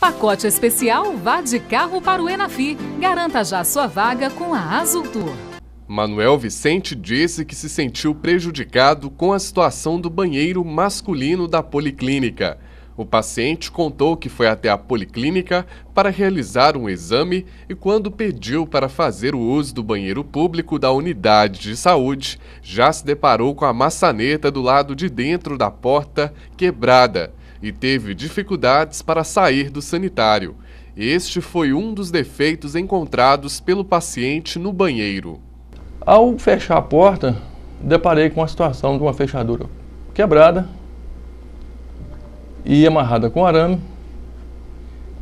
Pacote especial Vá de Carro para o Enafi. Garanta já sua vaga com a Azul Tour. Manuel Vicente disse que se sentiu prejudicado com a situação do banheiro masculino da policlínica. O paciente contou que foi até a policlínica para realizar um exame e, quando pediu para fazer o uso do banheiro público da unidade de saúde, já se deparou com a maçaneta do lado de dentro da porta quebrada e teve dificuldades para sair do sanitário. Este foi um dos defeitos encontrados pelo paciente no banheiro. Ao fechar a porta, deparei com a situação de uma fechadura quebrada e amarrada com arame.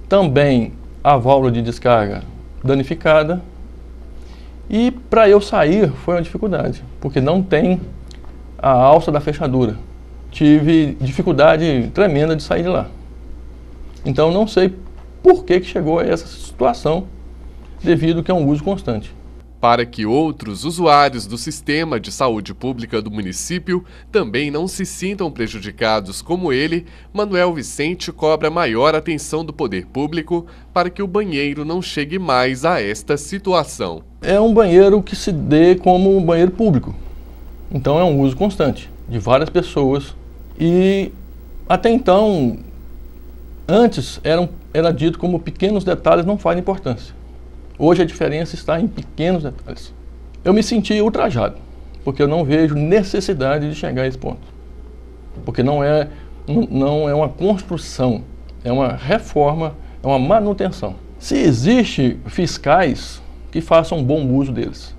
Também a válvula de descarga danificada. E para eu sair foi uma dificuldade, porque não tem a alça da fechadura tive dificuldade tremenda de sair de lá. Então não sei por que, que chegou a essa situação, devido que é um uso constante. Para que outros usuários do sistema de saúde pública do município também não se sintam prejudicados como ele, Manuel Vicente cobra maior atenção do poder público para que o banheiro não chegue mais a esta situação. É um banheiro que se dê como um banheiro público, então é um uso constante de várias pessoas. E até então, antes eram, era dito como pequenos detalhes não fazem importância. Hoje a diferença está em pequenos detalhes. Eu me senti ultrajado, porque eu não vejo necessidade de chegar a esse ponto. Porque não é, não é uma construção, é uma reforma, é uma manutenção. Se existe fiscais que façam bom uso deles,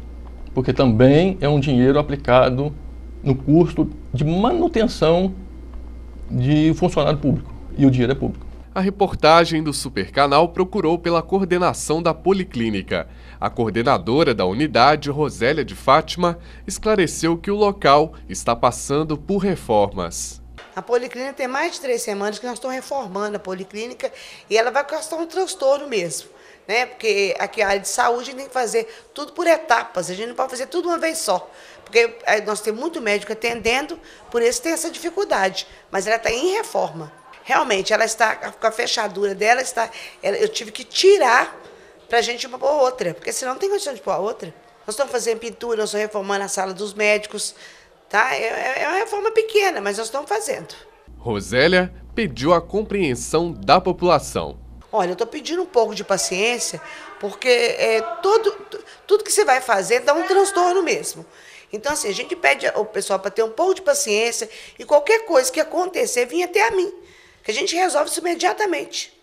porque também é um dinheiro aplicado no custo de manutenção de funcionário público. E o dinheiro é público. A reportagem do Supercanal procurou pela coordenação da Policlínica. A coordenadora da unidade, Rosélia de Fátima, esclareceu que o local está passando por reformas. A policlínica tem mais de três semanas que nós estamos reformando a policlínica e ela vai causar um transtorno mesmo. Né? Porque aqui a área de saúde a gente tem que fazer tudo por etapas, a gente não pode fazer tudo uma vez só. Porque eh, nós temos muito médico atendendo, por isso tem essa dificuldade. Mas ela está em reforma. Realmente, ela está, com a fechadura dela, está, ela, eu tive que tirar para a gente uma outra, porque senão não tem condição de pôr a outra. Nós estamos fazendo pintura, nós estamos reformando a sala dos médicos, Tá? É, é, é uma reforma pequena, mas nós estamos fazendo. Rosélia pediu a compreensão da população. Olha, eu estou pedindo um pouco de paciência, porque é, todo, tudo que você vai fazer dá um transtorno mesmo. Então, assim, a gente pede ao pessoal para ter um pouco de paciência e qualquer coisa que acontecer, vem até a mim, que a gente resolve isso imediatamente.